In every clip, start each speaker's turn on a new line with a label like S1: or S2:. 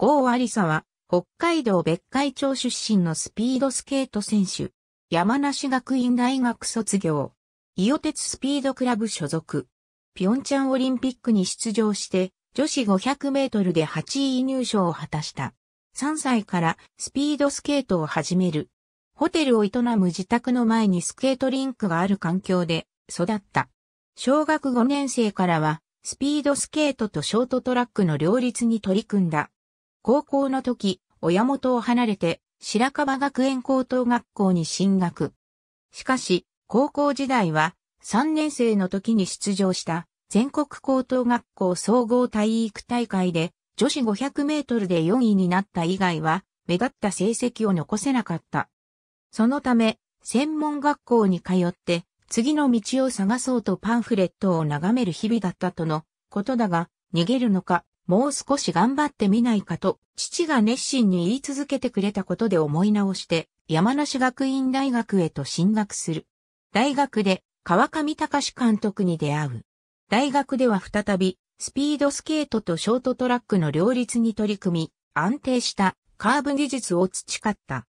S1: 郷有沙は、北海道別海町出身のスピードスケート選手。山梨学院大学卒業。伊予鉄スピードクラブ所属。ピョンチャンオリンピックに出場して、女子500メートルで8位入賞を果たした。3歳からスピードスケートを始める。ホテルを営む自宅の前にスケートリンクがある環境で育った。小学5年生からは、スピードスケートとショートトラックの両立に取り組んだ。高校の時、親元を離れて、白樺学園高等学校に進学。しかし、高校時代は、3年生の時に出場した全国高等学校総合体育大会で女子500メートルで4位になった以外は目立った成績を残せなかった。そのため、専門学校に通って次の道を探そうとパンフレットを眺める日々だったとのことだが、逃げるのかもう少し頑張ってみないかと、父が熱心に言い続けてくれたことで思い直して、山梨学院大学へと進学する。大学で川上隆監督に出会う。大学では再び、スピードスケートとショートトラックの両立に取り組み、安定したカーブ技術を培った。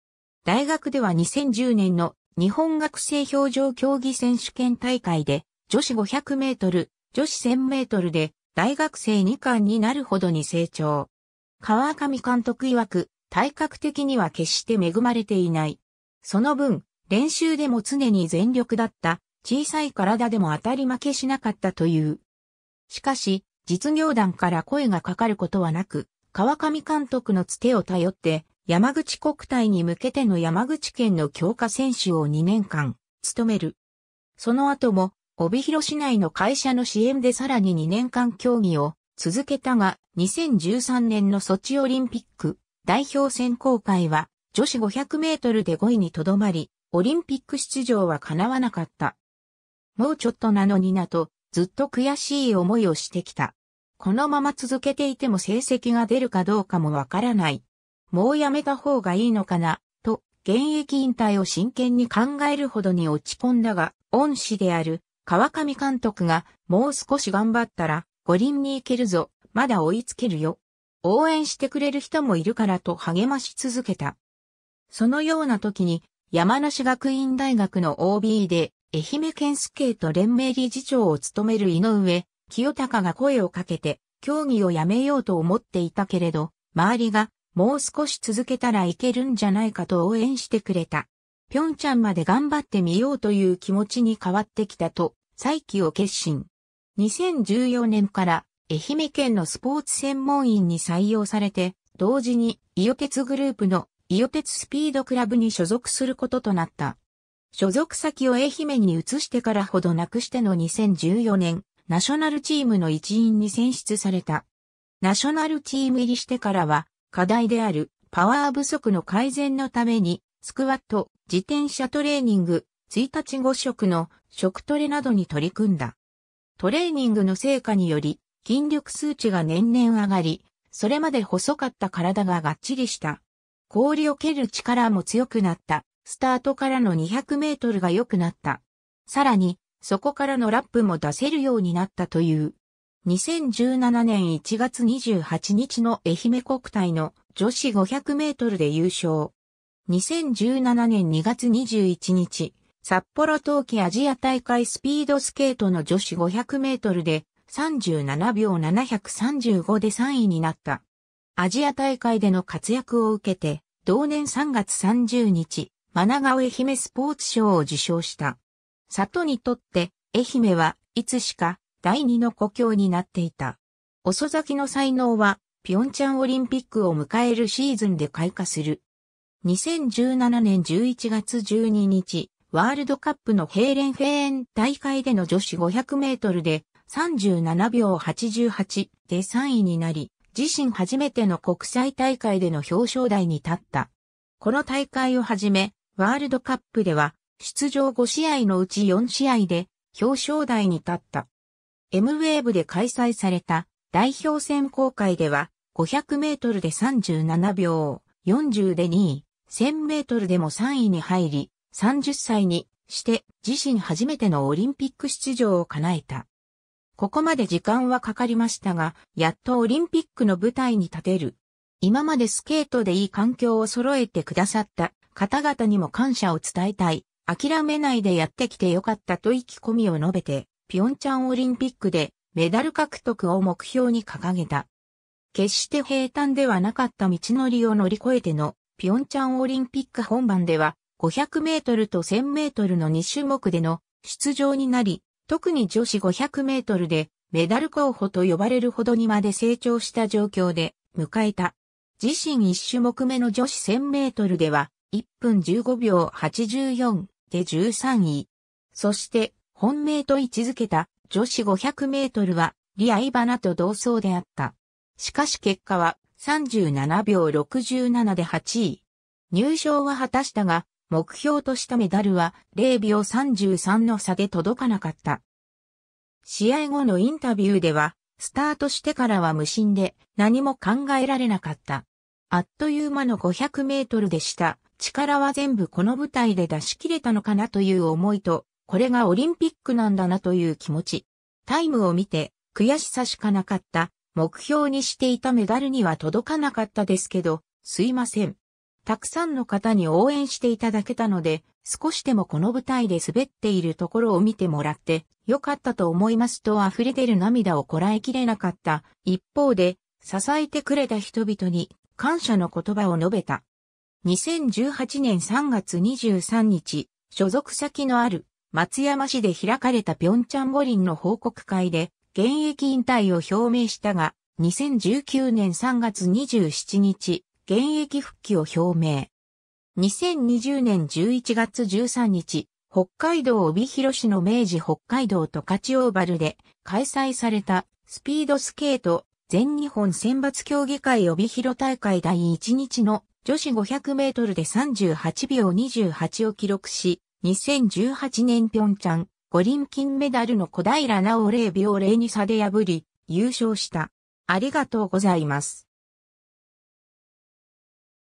S1: 大学では2010年の日本学生表情競技選手権大会で女子500メートル、女子1000メートルで大学生2巻になるほどに成長。川上監督曰く、体格的には決して恵まれていない。その分、練習でも常に全力だった、小さい体でも当たり負けしなかったという。しかし、実業団から声がかかることはなく、川上監督のつてを頼って、山口国体に向けての山口県の強化選手を2年間、務める。その後も帯広市内の会社の支援でさらに2年間競技を続けたが、2013年のソチオリンピック代表選考会は女子500メートルで5位にとどまり、オリンピック出場は叶わなかった。もうちょっとなのになと、ずっと悔しい思いをしてきた。このまま続けていても成績が出るかどうかもわからない。もうやめた方がいいのかな、と、現役引退を真剣に考えるほどに落ち込んだが、恩師である川上監督が、もう少し頑張ったら、五輪に行けるぞ、まだ追いつけるよ。応援してくれる人もいるからと励まし続けた。そのような時に、山梨学院大学の OB で、愛媛県スケート連盟理事長を務める井上、清隆が声をかけて、競技をやめようと思っていたけれど、周りが、もう少し続けたらいけるんじゃないかと応援してくれた。ぴょんちゃんまで頑張ってみようという気持ちに変わってきたと再起を決心。2014年から愛媛県のスポーツ専門員に採用されて、同時に伊予鉄グループの伊予鉄スピードクラブに所属することとなった。所属先を愛媛に移してからほどなくしての2014年、ナショナルチームの一員に選出された。ナショナルチーム入りしてからは、課題であるパワー不足の改善のために、スクワット、自転車トレーニング、1日5食の食トレなどに取り組んだ。トレーニングの成果により、筋力数値が年々上がり、それまで細かった体ががっちりした。氷を蹴る力も強くなった。スタートからの200メートルが良くなった。さらに、そこからのラップも出せるようになったという。2017年1月28日の愛媛国体の女子500メートルで優勝。2017年2月21日、札幌冬季アジア大会スピードスケートの女子500メートルで37秒735で3位になった。アジア大会での活躍を受けて、同年3月30日、マナガオ愛媛スポーツ賞を受賞した。里にとって、愛媛はいつしか第二の故郷になっていた。遅咲きの才能は、ピョンチャンオリンピックを迎えるシーズンで開花する。2017年11月12日、ワールドカップのヘーレンフェーン大会での女子500メートルで37秒88で3位になり、自身初めての国際大会での表彰台に立った。この大会をはじめ、ワールドカップでは出場5試合のうち4試合で表彰台に立った。M ウェーブで開催された代表選考会では500メートルで37秒40で2位、1000メートルでも3位に入り、30歳にして自身初めてのオリンピック出場を叶えた。ここまで時間はかかりましたが、やっとオリンピックの舞台に立てる。今までスケートでいい環境を揃えてくださった方々にも感謝を伝えたい。諦めないでやってきてよかったと意気込みを述べて、ピョンチャンオリンピックでメダル獲得を目標に掲げた。決して平坦ではなかった道のりを乗り越えてのピョンチャンオリンピック本番では500メートルと1000メートルの2種目での出場になり、特に女子500メートルでメダル候補と呼ばれるほどにまで成長した状況で迎えた。自身1種目目の女子1000メートルでは1分15秒84で13位。そして本命と位置づけた女子500メートルはリアイバナと同走であった。しかし結果は37秒67で8位。入賞は果たしたが、目標としたメダルは0秒33の差で届かなかった。試合後のインタビューでは、スタートしてからは無心で何も考えられなかった。あっという間の500メートルでした。力は全部この舞台で出し切れたのかなという思いと、これがオリンピックなんだなという気持ち。タイムを見て悔しさしかなかった。目標にしていたメダルには届かなかったですけど、すいません。たくさんの方に応援していただけたので、少しでもこの舞台で滑っているところを見てもらって、よかったと思いますと溢れ出る涙をこらえきれなかった。一方で、支えてくれた人々に感謝の言葉を述べた。2018年3月23日、所属先のある松山市で開かれたピョンチャン五輪の報告会で、現役引退を表明したが、2019年3月27日、現役復帰を表明。2020年11月13日、北海道帯広市の明治北海道と勝ちオーバルで開催されたスピードスケート全日本選抜競技会帯広大会第1日の女子500メートルで38秒28を記録し、2018年平昌五輪金メダルの小平奈緒0秒02差で破り、優勝した。ありがとうございます。